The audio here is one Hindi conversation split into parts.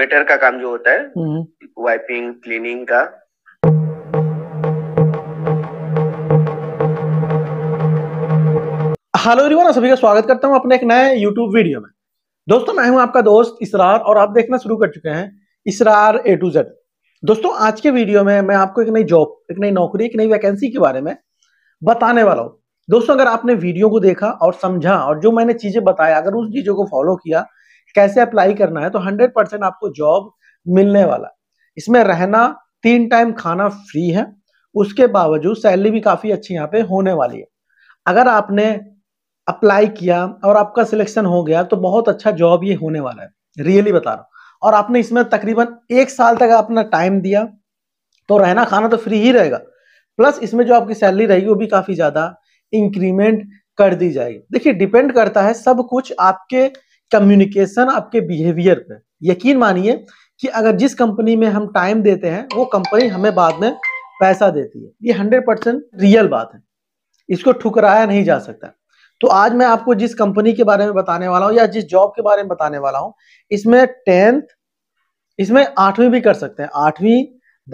वेटर का काम जो होता है वाइपिंग हम्म। क्लीनिंग का हेलो एवरीवन सभी का स्वागत करता हूं अपने एक नए यूट्यूब वीडियो में दोस्तों मैं हूं आपका दोस्त इसरार और आप देखना शुरू कर चुके हैं इसरार ए टू जेड दोस्तों आज के वीडियो में मैं आपको एक नई जॉब एक नई नौकरी एक नई वैकेंसी के बारे में बताने वाला हूँ दोस्तों अगर आपने वीडियो को देखा और समझा और जो मैंने चीजें बताया अगर उस चीजों को फॉलो किया कैसे अप्लाई करना है तो हंड्रेड परसेंट आपको जॉब मिलने वाला इसमें रहना तीन टाइम खाना फ्री है उसके बावजूद सैलरी भी काफ़ी अच्छी यहाँ पे होने वाली है अगर आपने अप्लाई किया और आपका सिलेक्शन हो गया तो बहुत अच्छा जॉब ये होने वाला है रियली बता रहा हूँ और आपने इसमें तकरीबन एक साल तक अपना टाइम दिया तो रहना खाना तो फ्री ही रहेगा प्लस इसमें जो आपकी सैलरी रहेगी वो भी काफ़ी ज़्यादा इंक्रीमेंट कर दी जाएगी देखिए डिपेंड करता है सब कुछ आपके कम्युनिकेशन आपके बिहेवियर पे यकीन मानिए कि अगर जिस कंपनी में हम टाइम देते हैं वो कंपनी हमें बाद में पैसा देती है ये हंड्रेड परसेंट रियल बात है इसको ठुकराया नहीं जा सकता तो आज मैं आपको जिस कंपनी के बारे में बताने वाला हूँ या जिस जॉब के बारे में बताने वाला हूँ इसमें टेंथ इसमें आठवीं भी कर सकते हैं आठवीं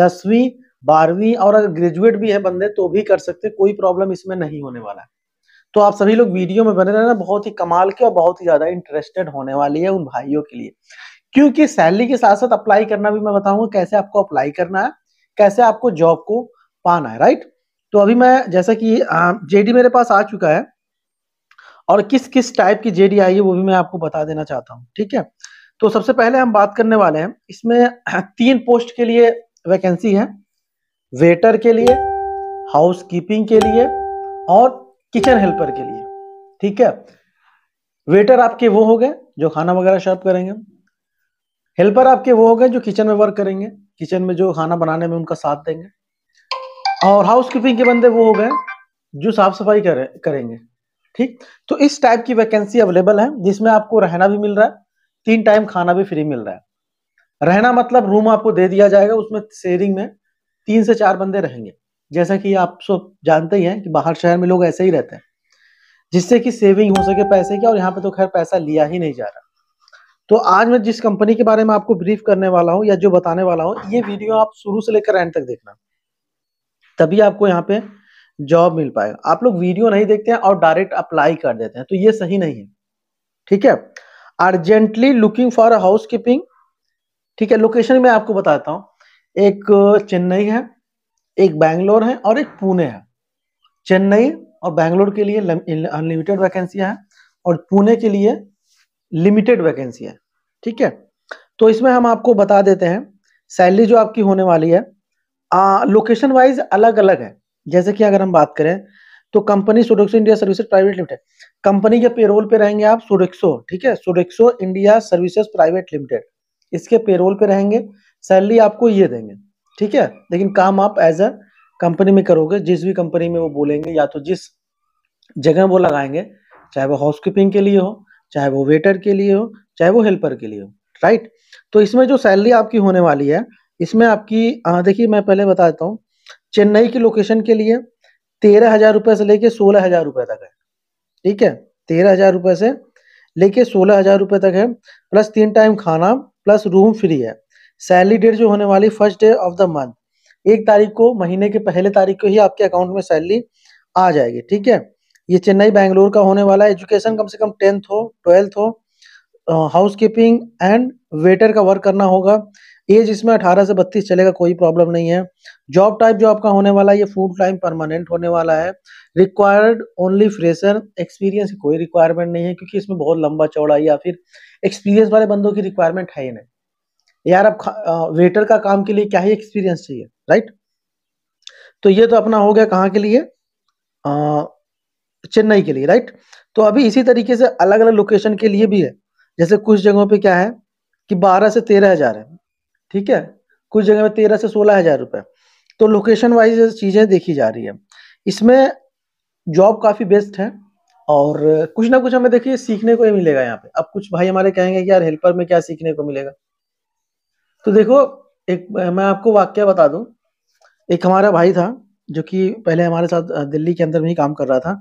दसवीं बारहवीं और अगर ग्रेजुएट भी है बंदे तो भी कर सकते कोई प्रॉब्लम इसमें नहीं होने वाला है तो आप सभी लोग वीडियो में बने रहना बहुत ही कमाल के और बहुत ही ज्यादा इंटरेस्टेड होने वाली है उन भाइयों के लिए क्योंकि सैलरी के साथ साथ अप्लाई करना भी मैं बताऊंगा कैसे आपको अप्लाई करना है कैसे आपको जॉब को पाना है राइट तो अभी मैं जैसा कि जेडी मेरे पास आ चुका है और किस किस टाइप की जेडी आई है वो भी मैं आपको बता देना चाहता हूँ ठीक है तो सबसे पहले हम बात करने वाले हैं इसमें तीन पोस्ट के लिए वैकेंसी है वेटर के लिए हाउस कीपिंग के लिए और किचन हेल्पर के लिए ठीक है वेटर आपके वो हो गए जो खाना वगैरह शर्व करेंगे हेल्पर आपके वो हो गए जो किचन में वर्क करेंगे किचन में जो खाना बनाने में उनका साथ देंगे और हाउस कीपिंग के बंदे वो हो गए जो साफ सफाई करे, करेंगे ठीक तो इस टाइप की वैकेंसी अवेलेबल है जिसमें आपको रहना भी मिल रहा है तीन टाइम खाना भी फ्री मिल रहा है रहना मतलब रूम आपको दे दिया जाएगा उसमें शेयरिंग में तीन से चार बंदे रहेंगे जैसा कि आप सब जानते ही हैं कि बाहर शहर में लोग ऐसे ही रहते हैं जिससे कि सेविंग हो सके पैसे की और यहाँ पे तो खैर पैसा लिया ही नहीं जा रहा तो आज मैं जिस कंपनी के बारे में आपको ब्रीफ करने वाला हूँ या जो बताने वाला हूँ ये वीडियो आप शुरू से लेकर एंड तक देखना तभी आपको यहाँ पे जॉब मिल पाएगा आप लोग वीडियो नहीं देखते हैं और डायरेक्ट अप्लाई कर देते हैं तो ये सही नहीं है ठीक है urgently looking for a housekeeping ठीक है लोकेशन में आपको बताता हूँ एक चेन्नई है एक बैंगलोर है और एक पुणे है चेन्नई और बैंगलोर के लिए अनलिमिटेड वैकेंसियां हैं और पुणे के लिए लिमिटेड वैकेंसी है ठीक है तो इसमें हम आपको बता देते हैं सैलरी जो आपकी होने वाली है लोकेशन वाइज अलग अलग है जैसे कि अगर हम बात करें तो company Suraksho India services private limited company के पेरोल पे रहेंगे आप सुरक्षो ठीक है Suraksho India services private limited इसके पेरोल पे रहेंगे सैलरी आपको ये देंगे ठीक है लेकिन काम आप एज अ कंपनी में करोगे जिस भी कंपनी में वो बोलेंगे या तो जिस जगह वो लगाएंगे चाहे वो हाउस कीपिंग के लिए हो चाहे वो वेटर के लिए हो चाहे वो हेल्पर के लिए हो राइट तो इसमें जो सैलरी आपकी होने वाली है इसमें आपकी देखिए मैं पहले बता देता हूँ चेन्नई की लोकेशन के लिए तेरह हजार रुपये से लेके सोलह हजार रुपये तक है ठीक है तेरह हजार रुपये से लेके सोलह हजार रुपये तक है प्लस तीन टाइम खाना प्लस रूम फ्री है सैलरी डेट जो होने वाली first day of the month एक तारीख को महीने के पहले तारीख को ही आपके अकाउंट में सैलरी आ जाएगी ठीक है ये चेन्नई बैंगलोर का होने वाला एजुकेशन कम से कम टेंथ हो ट्वेल्थ हो हाउस कीपिंग एंड वेटर का वर्क करना होगा एज इसमें अठारह से बत्तीस चलेगा कोई प्रॉब्लम नहीं है जॉब टाइप जो आपका होने वाला है ये फूड टाइम परमानेंट होने वाला है रिक्वायर्ड ओनली फ्रेशर एक्सपीरियंस कोई रिक्वायरमेंट नहीं है क्योंकि इसमें बहुत लंबा चौड़ा या फिर एक्सपीरियंस वाले बंदों की रिक्वायरमेंट है ही नहीं यार अब वेटर का काम के लिए क्या ही एक्सपीरियंस चाहिए राइट तो ये तो अपना हो गया कहाँ के लिए चेन्नई के लिए राइट तो अभी इसी तरीके से अलग अलग लोकेशन के लिए भी है जैसे कुछ जगहों पे क्या है कि बारह से तेरह हजार है ठीक है कुछ जगह पे तेरह से सोलह हजार रुपये तो लोकेशन वाइज चीज़ें देखी जा रही है इसमें जॉब काफ़ी बेस्ट है और कुछ ना कुछ हमें देखिए सीखने को ही मिलेगा यहाँ पे अब कुछ भाई हमारे कहेंगे कि यार हेल्पर में क्या सीखने को मिलेगा तो देखो एक मैं आपको वाक्य बता दूं एक हमारा भाई था जो कि पहले हमारे साथ दिल्ली के अंदर में ही काम कर रहा था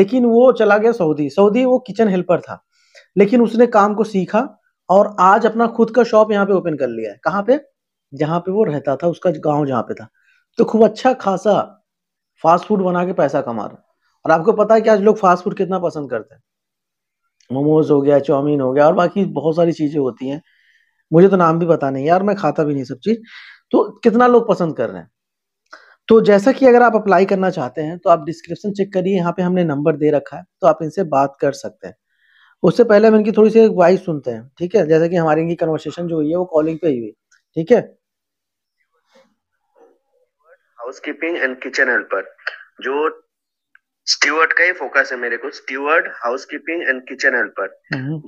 लेकिन वो चला गया सऊदी सऊदी वो किचन हेल्पर था लेकिन उसने काम को सीखा और आज अपना खुद का शॉप यहाँ पे ओपन कर लिया है कहाँ पे जहाँ पे वो रहता था उसका गांव जहाँ पे था तो खूब अच्छा खासा फास्ट फूड बना के पैसा कमा रहा और आपको पता है कि आज लोग फास्ट फूड कितना पसंद करते हैं मोमोज हो गया चाउमीन हो गया और बाकी बहुत सारी चीज़ें होती हैं मुझे तो नाम भी पता नहीं यार मैं खाता भी नहीं सब चीज तो कितना लोग पसंद कर रहे हैं तो जैसा कि अगर आप अप्लाई करना चाहते हैं तो आप डिस्क्रिप्शन चेक करिए यहाँ पे हमने नंबर दे रखा है तो आप इनसे बात कर सकते हैं उससे पहले हम इनकी थोड़ी सी वाइस सुनते हैं ठीक है जैसे कि हमारी इनकी कन्वर्सेशन जो हुई है वो कॉलिंग पे ही हुई ठीक है हाउसकीपिंग एंड किचन हेल्पर जो स्टीवर्ड का ही फोकस है मेरे को steward housekeeping and kitchen helper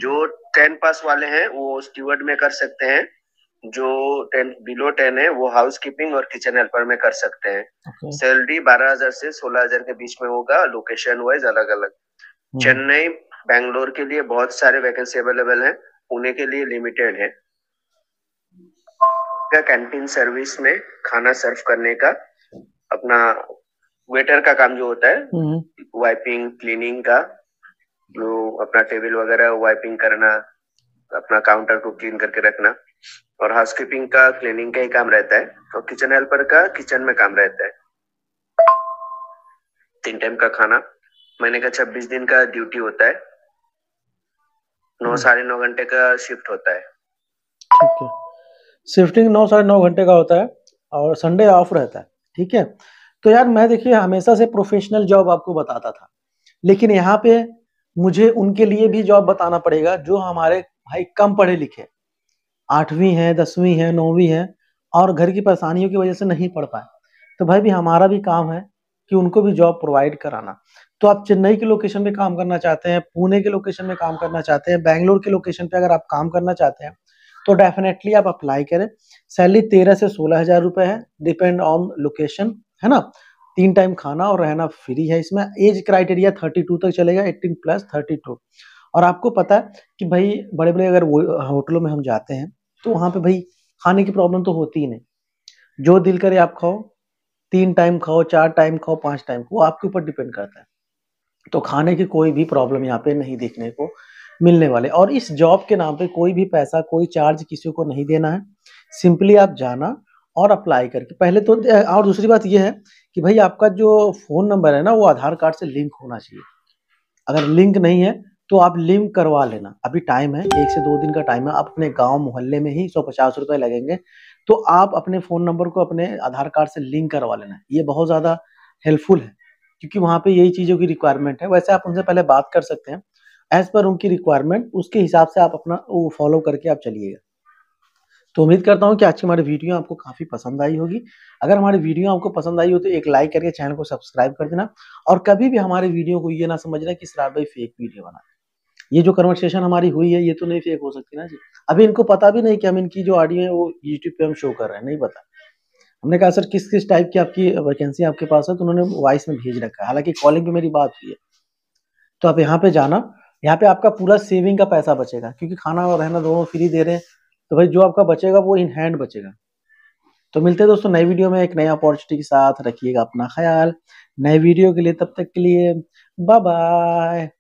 जो टेन पास वाले हैं वो स्टीवर्ड में कर सकते हैं जो टेन बिलो टेन है वो हाउस कीपिंग और किचन हेल्पर में कर सकते हैं सैलरी बारह हजार से सोलह हजार के बीच में होगा लोकेशन वाइज अलग अलग चेन्नई बैंगलोर के लिए बहुत सारे वैकेंसी अवेलेबल है पुणे के लिए लिमिटेड है कैंटीन सर्विस में खाना सर्व करने का अपना वेटर का काम जो होता है वाइपिंग hmm. क्लीनिंग का अपना टेबल वगैरह वाइपिंग करना अपना काउंटर को क्लीन करके रखना और हाउस कीपिंग का क्लीनिंग का ही काम रहता है और किचन हेल्पर का किचन में काम रहता है तीन टाइम का खाना महीने का छब्बीस दिन का ड्यूटी होता है नौ हम्म। साढ़े नौ घंटे का शिफ्ट होता है ठीक है शिफ्टिंग नौ साढ़े नौ घंटे का होता है और संडे ऑफ रहता है ठीक है तो यार मैं देखिए हमेशा से प्रोफेशनल जॉब आपको बताता था लेकिन यहाँ पे मुझे उनके लिए भी जॉब बताना पड़ेगा जो हमारे भाई कम पढ़े लिखे आठवीं है दसवीं है नौवीं है और घर की परेशानियों की वजह से नहीं पढ़ पाए तो भाई भी हमारा भी काम है कि उनको भी जॉब प्रोवाइड कराना तो आप चेन्नई के लोकेशन में काम करना चाहते हैं पुणे के लोकेशन में काम करना चाहते हैं बैंगलोर के लोकेशन पे अगर आप काम करना चाहते हैं तो डेफिनेटली आप अप्लाई करें सैलरी तेरह से सोलह हजार रुपए है डिपेंड ऑन लोकेशन है ना तीन टाइम खाना और रहना फ्री है इसमें एज क्राइटेरिया थर्टी टू तक चलेगा एट्टीन प्लस थर्टी टू और आपको पता है कि भाई बड़े बड़े अगर होटलों में हम जाते हैं तो वहाँ पे भाई खाने की प्रॉब्लम तो होती ही नहीं जो दिल करे आप खाओ तीन टाइम खाओ चार टाइम खाओ पाँच टाइम वो आपके ऊपर डिपेंड करता है तो खाने की कोई भी प्रॉब्लम यहाँ पे नहीं देखने को मिलने वाले और इस जॉब के नाम पे कोई भी पैसा कोई चार्ज किसी को नहीं देना है सिंपली आप जाना और अप्लाई करके पहले तो और दूसरी बात यह है कि भाई आपका जो फ़ोन नंबर है ना वो आधार कार्ड से लिंक होना चाहिए अगर लिंक नहीं है तो आप लिंक करवा लेना अभी टाइम है एक से दो दिन का टाइम है आप अपने गांव मोहल्ले में ही सौ पचास रुपये लगेंगे तो आप अपने फ़ोन नंबर को अपने आधार कार्ड से लिंक करवा लेना ये बहुत ज़्यादा हेल्पफुल है क्योंकि वहाँ पे यही चीज़ों की रिक्वायरमेंट है वैसे आप उनसे पहले बात कर सकते हैं एज पर उनकी रिक्वायरमेंट उसके हिसाब से आप अपना वो फॉलो करके आप चलिएगा तो उम्मीद करता हूँ कि आज की हमारी वीडियो आपको काफ़ी पसंद आई होगी अगर हमारी वीडियो आपको पसंद आई हो तो एक लाइक करके चैनल को सब्सक्राइब कर देना और कभी भी हमारे वीडियो को ये ना समझना कि सरार भाई फेक वीडियो बना ये जो कन्वर्सेशन हमारी हुई है ये तो नहीं फेक हो सकती ना जी अभी इनको पता भी नहीं कि हम इनकी जो ऑडियो है वो यूट्यूब पे हम शो कर रहे हैं नहीं पता हमने कहा सर किस किस टाइप की आपकी वैकेंसी आपके पास है तो उन्होंने वॉइस में भेज रखा है हालांकि कॉलिंग पे मेरी बात हुई है तो आप यहाँ पे जाना यहाँ पे आपका पूरा सेविंग का पैसा बचेगा क्योंकि खाना और रहना दोनों फ्री दे रहे हैं तो भाई जो आपका बचेगा वो इन हैंड बचेगा तो मिलते हैं दोस्तों नई वीडियो में एक नई अपॉर्चुनिटी के साथ रखिएगा अपना ख्याल नए वीडियो के लिए तब तक के लिए बाय बाय